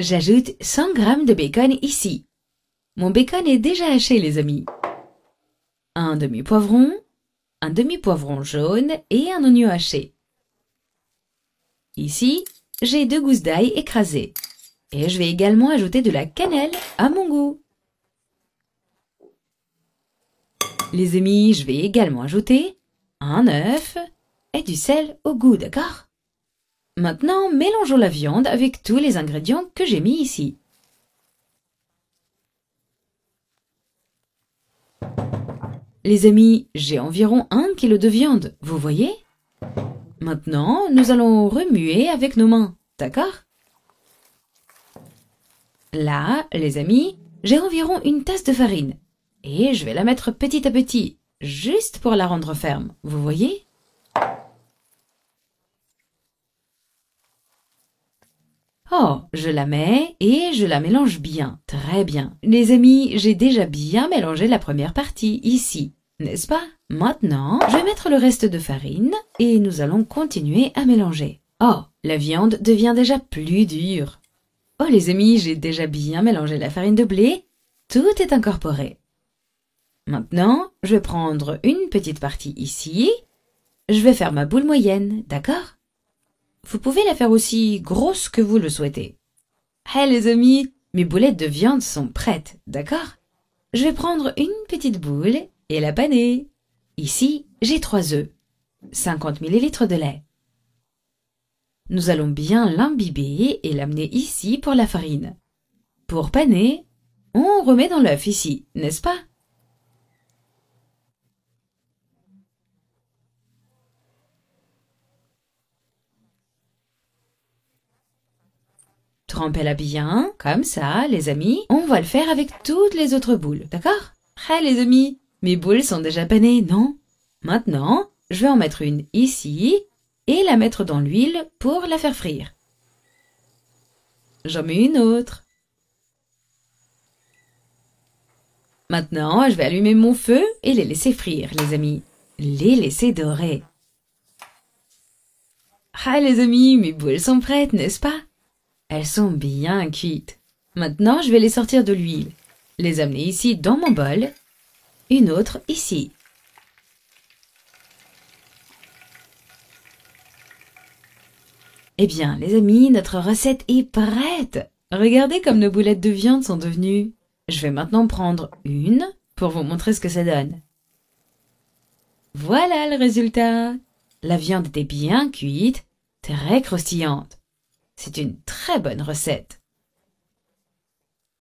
J'ajoute 100 g de bacon ici. Mon bacon est déjà haché, les amis. Un demi-poivron, un demi-poivron jaune et un oignon haché. Ici, j'ai deux gousses d'ail écrasées. Et je vais également ajouter de la cannelle à mon goût. Les amis, je vais également ajouter un œuf et du sel au goût, d'accord Maintenant, mélangeons la viande avec tous les ingrédients que j'ai mis ici. Les amis, j'ai environ 1 kilo de viande, vous voyez Maintenant, nous allons remuer avec nos mains, d'accord Là, les amis, j'ai environ une tasse de farine. Et je vais la mettre petit à petit, juste pour la rendre ferme, vous voyez Oh, je la mets et je la mélange bien, très bien. Les amis, j'ai déjà bien mélangé la première partie, ici, n'est-ce pas Maintenant, je vais mettre le reste de farine et nous allons continuer à mélanger. Oh, la viande devient déjà plus dure. Oh les amis, j'ai déjà bien mélangé la farine de blé, tout est incorporé. Maintenant, je vais prendre une petite partie ici, je vais faire ma boule moyenne, d'accord vous pouvez la faire aussi grosse que vous le souhaitez. Hey les amis, mes boulettes de viande sont prêtes, d'accord Je vais prendre une petite boule et la paner. Ici, j'ai trois œufs, 50 ml de lait. Nous allons bien l'imbiber et l'amener ici pour la farine. Pour paner, on remet dans l'œuf ici, n'est-ce pas trempez-la bien, comme ça, les amis. On va le faire avec toutes les autres boules, d'accord Ah, les amis, mes boules sont déjà panées, non Maintenant, je vais en mettre une ici et la mettre dans l'huile pour la faire frire. J'en mets une autre. Maintenant, je vais allumer mon feu et les laisser frire, les amis. Les laisser dorer. Ah les amis, mes boules sont prêtes, n'est-ce pas elles sont bien cuites. Maintenant, je vais les sortir de l'huile, les amener ici dans mon bol, une autre ici. Eh bien, les amis, notre recette est prête Regardez comme nos boulettes de viande sont devenues. Je vais maintenant prendre une pour vous montrer ce que ça donne. Voilà le résultat La viande était bien cuite, très croustillante. C'est une très bonne recette.